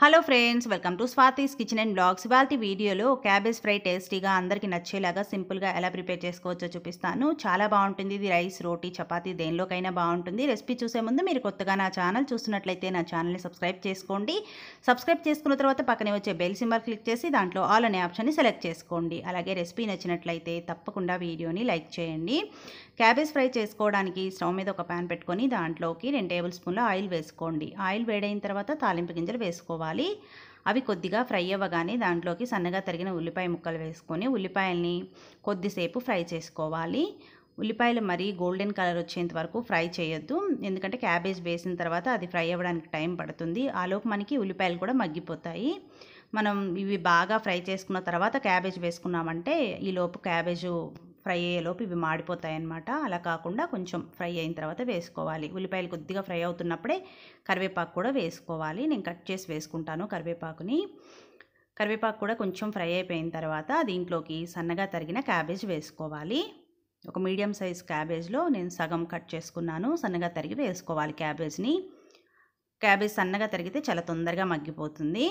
hello friends welcome to Swathi's kitchen and blogs ఇవాళ వీడియోలో cabbage fry టేస్టీగా అందరికీ నచ్చేలాగా సింపుల్గా ఎలా ప్రిపేర్ చేసుకోవచ్చో చూపిస్తాను చాలా బాగుంటుంది ఇది రైస్ రోటీ చపాతీ దేనిలోకైనా బాగుంటుంది రెసిపీ చూసే ముందు మీరు కొత్తగా నా ఛానల్ చూస్తున్నట్లయితే నా ఛానల్ని సబ్స్క్రైబ్ చేసుకోండి సబ్స్క్రైబ్ చేసుకున్న తర్వాత పక్కనే వచ్చే బెల్ సింబల్ క్లిక్ చేసి దాంట్లో ఆల్ అనే ఆప్షన్ని సెలెక్ట్ చేసుకోండి అలాగే రెసిపీ నచ్చినట్లయితే తప్పకుండా వీడియోని లైక్ చేయండి క్యాబేజ్ ఫ్రై చేసుకోవడానికి స్టవ్ మీద ఒక ప్యాన్ పెట్టుకొని దాంట్లోకి రెండు టేబుల్ స్పూన్లు ఆయిల్ వేసుకోండి ఆయిల్ వేడైన తర్వాత తాలింపు గింజలు వేసుకోవాలి వేసుకోవాలి అవి కొద్దిగా ఫ్రై అవ్వగానే దాంట్లోకి సన్నగా తరిగిన ఉల్లిపాయ ముక్కలు వేసుకొని ఉల్లిపాయల్ని కొద్దిసేపు ఫ్రై చేసుకోవాలి ఉల్లిపాయలు మరీ గోల్డెన్ కలర్ వచ్చేంత వరకు ఫ్రై చేయొద్దు ఎందుకంటే క్యాబేజ్ వేసిన తర్వాత అది ఫ్రై అవ్వడానికి టైం పడుతుంది ఆలోపు మనకి ఉల్లిపాయలు కూడా మగ్గిపోతాయి మనం ఇవి బాగా ఫ్రై చేసుకున్న తర్వాత క్యాబేజ్ వేసుకున్నామంటే ఈలోపు క్యాబేజు ఫ్రై అయ్యేలోపు ఇవి మాడిపోతాయి అన్నమాట అలా కాకుండా కొంచెం ఫ్రై అయిన తర్వాత వేసుకోవాలి ఉల్లిపాయలు కొద్దిగా ఫ్రై అవుతున్నప్పుడే కరివేపాకు కూడా వేసుకోవాలి నేను కట్ చేసి వేసుకుంటాను కరివేపాకుని కరివేపాకు కూడా కొంచెం ఫ్రై అయిపోయిన తర్వాత దీంట్లోకి సన్నగా తరిగిన క్యాబేజ్ వేసుకోవాలి ఒక మీడియం సైజ్ క్యాబేజ్లో నేను సగం కట్ చేసుకున్నాను సన్నగా తరిగి వేసుకోవాలి క్యాబేజ్ని క్యాబేజ్ సన్నగా తరిగితే చాలా తొందరగా మగ్గిపోతుంది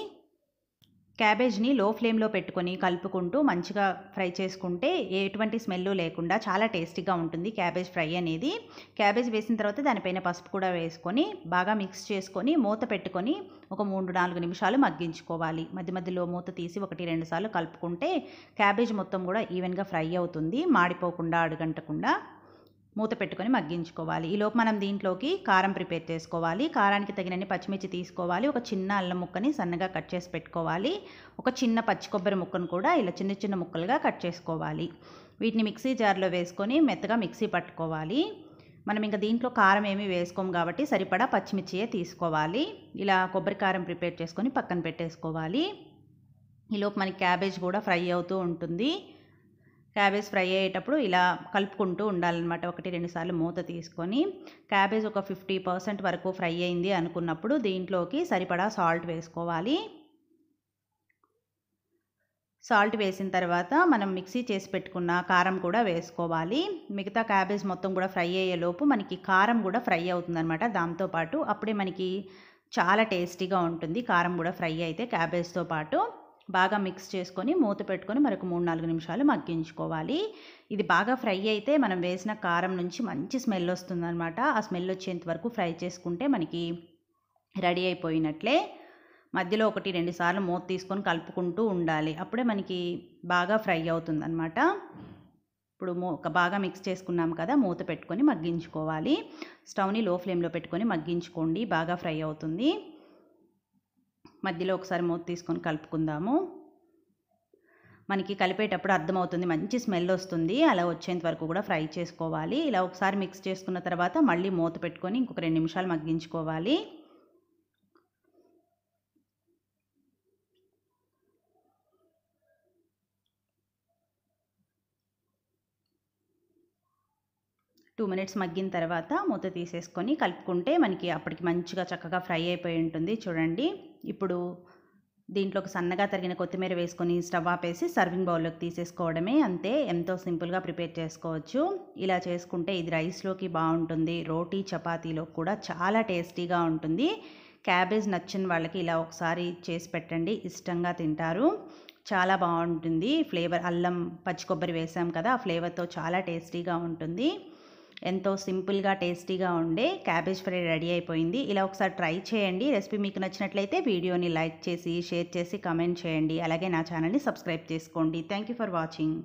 క్యాబేజ్ని లో ఫ్లేమ్లో పెట్టుకొని కలుపుకుంటూ మంచిగా ఫ్రై చేసుకుంటే ఎటువంటి స్మెల్ లేకుండా చాలా టేస్టీగా ఉంటుంది క్యాబేజ్ ఫ్రై అనేది క్యాబేజ్ వేసిన తర్వాత దానిపైన పసుపు కూడా వేసుకొని బాగా మిక్స్ చేసుకొని మూత పెట్టుకొని ఒక మూడు నాలుగు నిమిషాలు మగ్గించుకోవాలి మధ్య మధ్యలో మూత తీసి ఒకటి రెండు సార్లు కలుపుకుంటే క్యాబేజ్ మొత్తం కూడా ఈవెన్గా ఫ్రై అవుతుంది మాడిపోకుండా అడుగంటకుండా మూత పెట్టుకొని మగ్గించుకోవాలి ఈలోపు మనం దీంట్లోకి కారం ప్రిపేర్ చేసుకోవాలి కారానికి తగినన్ని పచ్చిమిర్చి తీసుకోవాలి ఒక చిన్న అల్లం ముక్కని సన్నగా కట్ చేసి పెట్టుకోవాలి ఒక చిన్న పచ్చి కొబ్బరి ముక్కను కూడా ఇలా చిన్న చిన్న ముక్కలుగా కట్ చేసుకోవాలి వీటిని మిక్సీ జార్లో వేసుకొని మెత్తగా మిక్సీ పట్టుకోవాలి మనం ఇంకా దీంట్లో కారం ఏమీ వేసుకోం కాబట్టి సరిపడా పచ్చిమిర్చియే తీసుకోవాలి ఇలా కొబ్బరి కారం ప్రిపేర్ చేసుకొని పక్కన పెట్టేసుకోవాలి ఈలోపు మనకి క్యాబేజ్ కూడా ఫ్రై అవుతూ ఉంటుంది క్యాబేజ్ ఫ్రై అయ్యేటప్పుడు ఇలా కలుపుకుంటూ ఉండాలన్నమాట ఒకటి రెండు సార్లు మూత తీసుకొని క్యాబేజ్ ఒక ఫిఫ్టీ పర్సెంట్ వరకు ఫ్రై అయింది అనుకున్నప్పుడు దీంట్లోకి సరిపడా సాల్ట్ వేసుకోవాలి సాల్ట్ వేసిన తర్వాత మనం మిక్సీ చేసి పెట్టుకున్న కారం కూడా వేసుకోవాలి మిగతా క్యాబేజ్ మొత్తం కూడా ఫ్రై అయ్యేలోపు మనకి కారం కూడా ఫ్రై అవుతుందన్నమాట దాంతోపాటు అప్పుడే మనకి చాలా టేస్టీగా ఉంటుంది కారం కూడా ఫ్రై అయితే క్యాబేజ్తో పాటు బాగా మిక్స్ చేసుకొని మూత పెట్టుకొని మరొక మూడు నాలుగు నిమిషాలు మగ్గించుకోవాలి ఇది బాగా ఫ్రై అయితే మనం వేసిన కారం నుంచి మంచి స్మెల్ వస్తుందన్నమాట ఆ స్మెల్ వచ్చేంత వరకు ఫ్రై చేసుకుంటే మనకి రెడీ అయిపోయినట్లే మధ్యలో ఒకటి రెండు సార్లు మూత తీసుకొని కలుపుకుంటూ ఉండాలి అప్పుడే మనకి బాగా ఫ్రై అవుతుందన్నమాట ఇప్పుడు మూ బాగా మిక్స్ చేసుకున్నాం కదా మూత పెట్టుకొని మగ్గించుకోవాలి స్టవ్ని లో ఫ్లేమ్లో పెట్టుకొని మగ్గించుకోండి బాగా ఫ్రై అవుతుంది మధ్యలో ఒకసారి మూత తీసుకొని కలుపుకుందాము మనకి కలిపేటప్పుడు అర్థమవుతుంది మంచి స్మెల్ వస్తుంది అలా వచ్చేంత వరకు కూడా ఫ్రై చేసుకోవాలి ఇలా ఒకసారి మిక్స్ చేసుకున్న తర్వాత మళ్ళీ మూత పెట్టుకొని ఇంకొక రెండు నిమిషాలు మగ్గించుకోవాలి టూ మినిట్స్ మగ్గిన తర్వాత మూత తీసేసుకొని కలుపుకుంటే మనకి అప్పటికి మంచిగా చక్కగా ఫ్రై అయిపోయి ఉంటుంది చూడండి ఇప్పుడు దీంట్లోకి సన్నగా తరిగిన కొత్తిమీర వేసుకొని స్టవ్ ఆపేసి సర్వింగ్ బౌల్లోకి తీసేసుకోవడమే అంతే ఎంతో సింపుల్గా ప్రిపేర్ చేసుకోవచ్చు ఇలా చేసుకుంటే ఇది రైస్లోకి బాగుంటుంది రోటీ చపాతీలో కూడా చాలా టేస్టీగా ఉంటుంది క్యాబేజ్ నచ్చిన వాళ్ళకి ఇలా ఒకసారి చేసి పెట్టండి ఇష్టంగా తింటారు చాలా బాగుంటుంది ఫ్లేవర్ అల్లం పచ్చి కొబ్బరి వేసాం కదా ఆ ఫ్లేవర్తో చాలా టేస్టీగా ఉంటుంది ఎంతో సింపుల్గా టేస్టీగా ఉండే క్యాబేజ్ ఫ్రై రెడీ అయిపోయింది ఇలా ఒకసారి ట్రై చేయండి రెసిపీ మీకు నచ్చినట్లయితే వీడియోని లైక్ చేసి షేర్ చేసి కమెంట్ చేయండి అలాగే నా ఛానల్ని సబ్స్క్రైబ్ చేసుకోండి థ్యాంక్ ఫర్ వాచింగ్